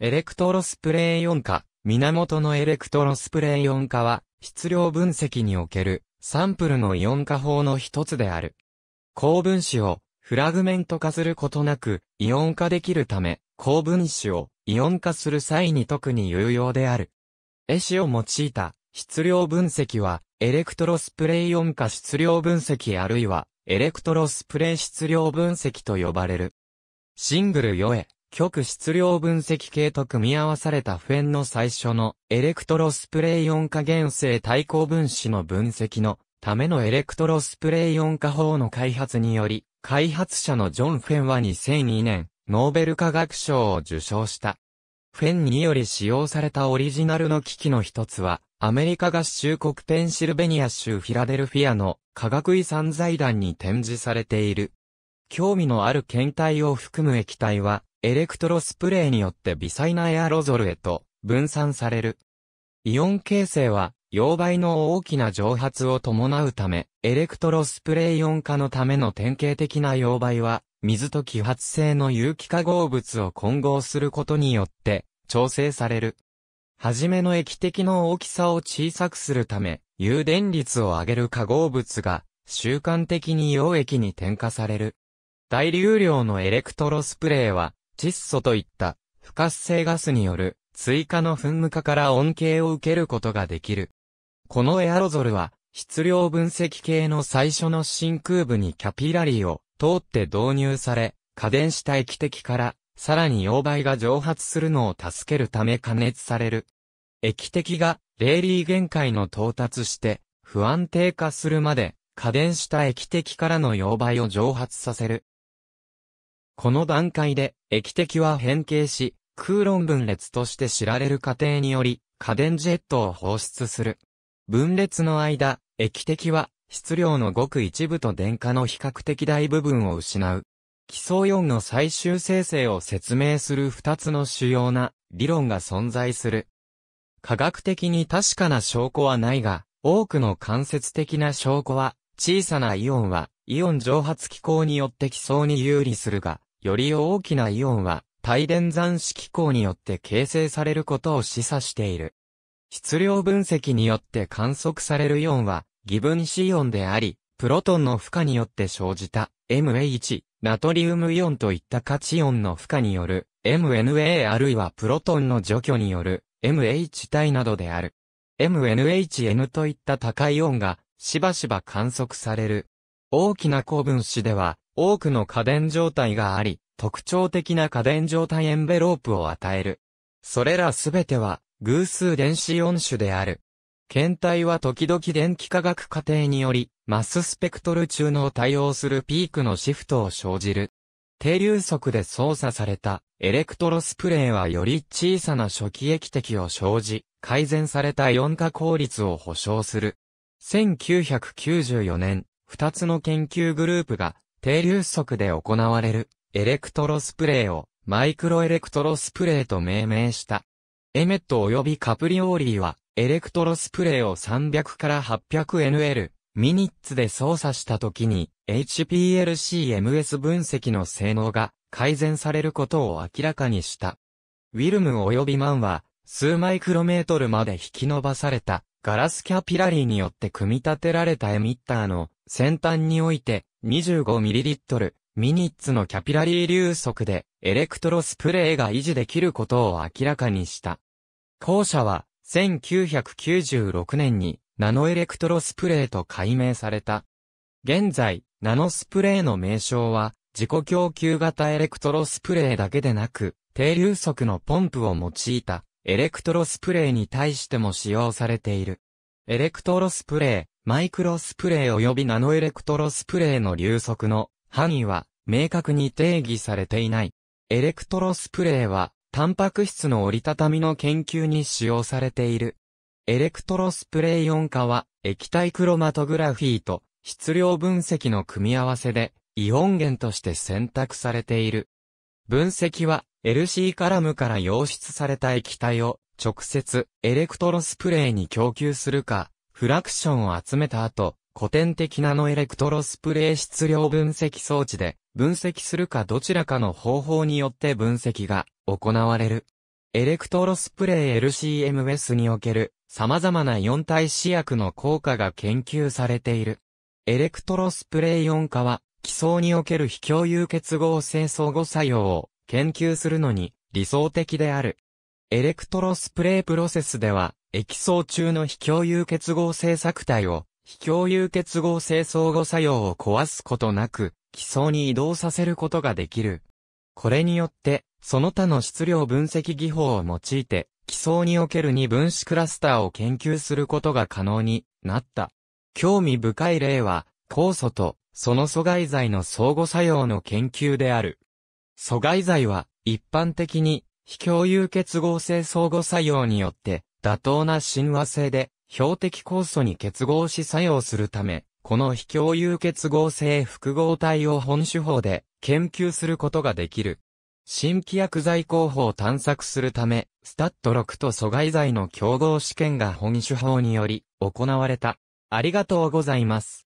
エレクトロスプレイイオン化、源のエレクトロスプレイイオン化は、質量分析における、サンプルのイオン化法の一つである。高分子を、フラグメント化することなく、イオン化できるため、高分子を、イオン化する際に特に有用である。絵師を用いた、質量分析は、エレクトロスプレーイオン化質量分析あるいは、エレクトロスプレイ質量分析と呼ばれる。シングル4へ。極質量分析系と組み合わされたフェンの最初のエレクトロスプレイ4化原性対抗分子の分析のためのエレクトロスプレイ4化法の開発により、開発者のジョン・フェンは2002年、ノーベル化学賞を受賞した。フェンにより使用されたオリジナルの機器の一つは、アメリカ合衆国ペンシルベニア州フィラデルフィアの科学遺産財団に展示されている。興味のある検体を含む液体は、エレクトロスプレーによって微細なエアロゾルへと分散される。イオン形成は、溶媒の大きな蒸発を伴うため、エレクトロスプレーイオン化のための典型的な溶媒は、水と揮発性の有機化合物を混合することによって、調整される。はじめの液滴の大きさを小さくするため、有電率を上げる化合物が、習慣的に溶液に添加される。大流量のエレクトロスプレーは、窒素といった不活性ガスによる追加の噴霧化から恩恵を受けることができる。このエアロゾルは質量分析系の最初の真空部にキャピラリーを通って導入され、過電子体液滴からさらに溶媒が蒸発するのを助けるため加熱される。液滴がレイリー限界の到達して不安定化するまで過電子体液滴からの溶媒を蒸発させる。この段階で液滴は変形し、空論分裂として知られる過程により、家電ジェットを放出する。分裂の間、液滴は質量のごく一部と電荷の比較的大部分を失う。基礎4の最終生成を説明する2つの主要な理論が存在する。科学的に確かな証拠はないが、多くの間接的な証拠は、小さなイオンは、イオン蒸発機構によって基礎に有利するが、より大きなイオンは、帯電算子機構によって形成されることを示唆している。質量分析によって観測されるイオンは、微分子イオンであり、プロトンの負荷によって生じた MH、ナトリウムイオンといった価値イオンの負荷による MNA あるいはプロトンの除去による MH 体などである。MNHN といった高いイオンがしばしば観測される。大きな高分子では多くの家電状態があり、特徴的な家電状態エンベロープを与える。それらすべては、偶数電子音種である。検体は時々電気化学過程により、マススペクトル中の対応するピークのシフトを生じる。低流速で操作されたエレクトロスプレーはより小さな初期液滴を生じ、改善された音化効率を保証する。1994年、二つの研究グループが低流速で行われるエレクトロスプレーをマイクロエレクトロスプレーと命名した。エメット及びカプリオーリーはエレクトロスプレーを300から 800NL ミニッツで操作した時に HPLC-MS 分析の性能が改善されることを明らかにした。ウィルム及びマンは数マイクロメートルまで引き伸ばされたガラスキャピラリーによって組み立てられたエミッターの先端において 25ml ミニッツのキャピラリー流速でエレクトロスプレーが維持できることを明らかにした。後者は1996年にナノエレクトロスプレーと改名された。現在、ナノスプレーの名称は自己供給型エレクトロスプレーだけでなく低流速のポンプを用いたエレクトロスプレーに対しても使用されている。エレクトロスプレー、マイクロスプレー及びナノエレクトロスプレーの流速の範囲は明確に定義されていない。エレクトロスプレーは、タンパク質の折りたたみの研究に使用されている。エレクトロスプレイイオン化は、液体クロマトグラフィーと質量分析の組み合わせで、イオン源として選択されている。分析は、LC カラムから溶出された液体を直接エレクトロスプレーに供給するか、フラクションを集めた後、古典的なのエレクトロスプレー質量分析装置で分析するかどちらかの方法によって分析が行われる。エレクトロスプレー LCMS における様々な4体試薬の効果が研究されている。エレクトロスプレー4化は、基層における非共有結合性相互作用を研究するのに理想的である。エレクトロスプレープロセスでは、液層中の非共有結合性作体を、非共有結合性相互作用を壊すことなく、基層に移動させることができる。これによって、その他の質量分析技法を用いて、基層における二分子クラスターを研究することが可能になった。興味深い例は、酵素とその阻害剤の相互作用の研究である。阻害剤は、一般的に非共有結合性相互作用によって、妥当な親和性で、標的酵素に結合し作用するため、この非共有結合性複合体を本手法で研究することができる。新規薬剤候補を探索するため、スタット6と阻害剤の競合試験が本手法により行われた。ありがとうございます。